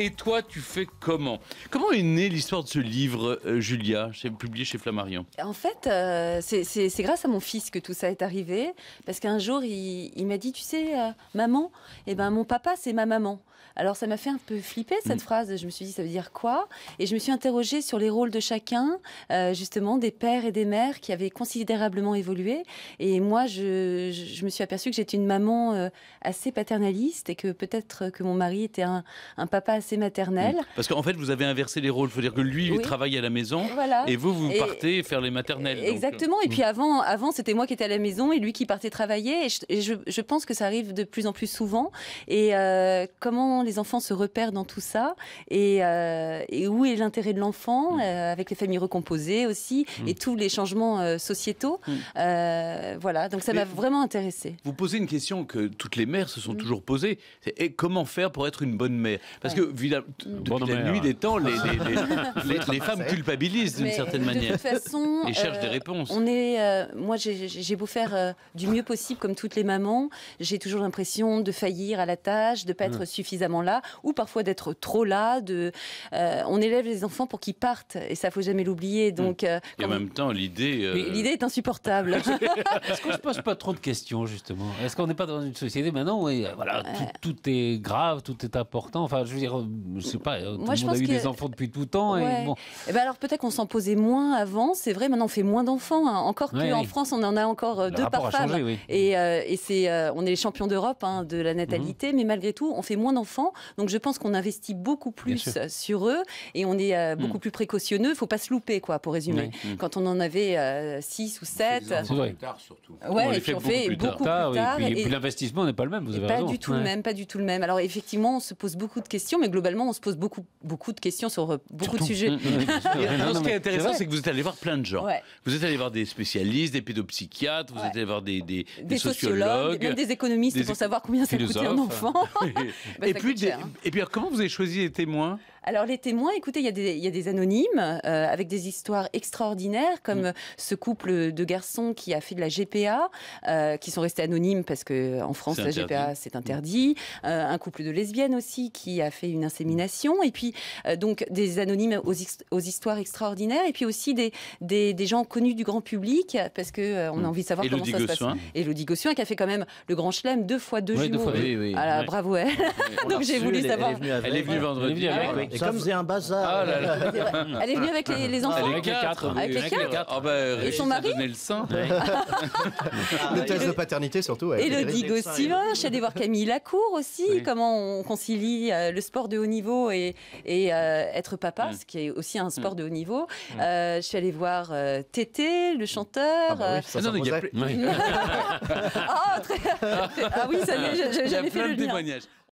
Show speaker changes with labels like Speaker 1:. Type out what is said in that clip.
Speaker 1: Et toi, tu fais comment Comment est née l'histoire de ce livre, euh, Julia Julia, publié chez Flammarion
Speaker 2: En fait, euh, c'est grâce à mon fils que tout ça est arrivé. Parce qu'un jour, il, m'a dit, tu sais, euh, maman, et eh ben, mon papa, c'est ma maman. Alors ça m'a fait un peu flipper cette mm. phrase. Je me suis dit, ça veut dire quoi Et je me suis interrogée sur les rôles de chacun, justement, des pères et des mères qui avaient considérablement évolué. Et moi, je, me suis aperçue que j'étais une maman assez paternaliste et que peut-être que mon mari était un, un papa maternelle. Mm.
Speaker 1: Parce qu'en fait, vous avez inversé les rôles. Il faut dire que lui, il travaille à la maison voilà. et vous, vous partez faire les maternelles. Exactement. Et euh, puis mm.
Speaker 2: avant, avant c'était moi qui étais à la maison et lui qui partait travailler. Et je, je, pense que ça arrive de plus en plus souvent. Et euh, comment les enfants se repèrent dans tout ça et, euh, et où est l'intérêt de l'enfant mm. avec les familles recomposées aussi et tous les changements sociétaux. voilà. Donc ça m'a vraiment intéressé
Speaker 1: Vous posez une question que toutes les mères se sont toujours posées. C'est comment faire pour être une bonne mère Parce que depuis la nuit des temps, les, femmes culpabilisent d'une certaine manière. et
Speaker 2: cherchent euh, des réponses. On est, euh, moi, j'ai beau faire euh, du mieux possible, comme toutes les mamans, j'ai toujours l'impression de faillir à la tâche, de pas être mmh. suffisamment là, ou parfois d'être trop là. De, on élève les enfants pour qu'ils partent, et ça faut jamais l'oublier. Mmh. Donc, et en
Speaker 1: même temps, l'idée, l'idée est
Speaker 2: insupportable.
Speaker 1: Est-ce qu'on se pose pas trop de questions justement Est-ce qu'on n'est pas dans une société maintenant où voilà tout, tout est grave, tout est important Enfin, je veux dire, je sais pas, euh, Moi, a eu des enfants depuis tout le temps. Et bon.
Speaker 2: Eh ben, alors peut-être qu'on s'en posait moins avant, c'est vrai, maintenant on fait moins d'enfants, hein. encore plus en France on en a encore euh, deux par femme. Et, euh, et c'est, on est les champions d'Europe hein, de la natalité, mhm. mais malgré tout on fait moins d'enfants, donc je pense qu'on investit beaucoup plus sur eux et on est mhm. beaucoup plus précautionneux, faut pas se louper quoi, pour résumer. Mhm. Quand on en avait 6 ou 7. C'est vrai. tard surtout. et puis on fait beaucoup plus tard. Ah et puis
Speaker 1: l'investissement n'est pas le même, vous avez Pas du tout le même,
Speaker 2: pas du tout le même. Alors effectivement on se pose beaucoup de questions, mais globalement, on se pose beaucoup, beaucoup de questions sur euh, beaucoup de sujets. Mm, mm, mm. ce qui est intéressant, c'est que
Speaker 1: vous êtes allé voir plein de gens. Vous êtes allé voir des spécialistes, des pédopsychiatres, vous êtes allé voir des, des, sociologues, des économistes pour savoir combien ça coûtait un enfant. Bah, et, puis, et puis, comment vous avez choisi les témoins
Speaker 2: alors les témoins, écoutez, il y, a des, des anonymes euh, avec des histoires extraordinaires, comme mm. ce couple de garçons qui a fait de la GPA, euh, qui sont restés anonymes parce que en France la GPA c'est interdit. Euh, un couple de lesbiennes aussi qui a fait une insémination, et puis donc des anonymes aux, histoires extraordinaires, et puis aussi des, des, gens connus du grand public parce que on a mm. envie de savoir comment ça se passe. qui a fait quand même le Grand Chelem deux fois deux oui, Deux fois, ah bravo elle. donc j'ai voulu savoir.
Speaker 1: Elle est venue, vendredi. Elle est venue ça comme un bazar. Ah Elle est venue avec les, ah, enfants Avec les quatre. Avec les quatre. Ah bah, et son mari le sein. Le test de paternité surtout. Et le digue aussi
Speaker 2: suis voir Camille Lacour aussi. Comment on concilie euh, le sport de haut niveau et, euh, être papa, mm. ce qui est aussi un mm. sport de haut niveau. Mm. Euh, je suis allée voir Tété, le chanteur. Ah bah oui, ça, il a oh, Ah, oui, ça fait le de lien.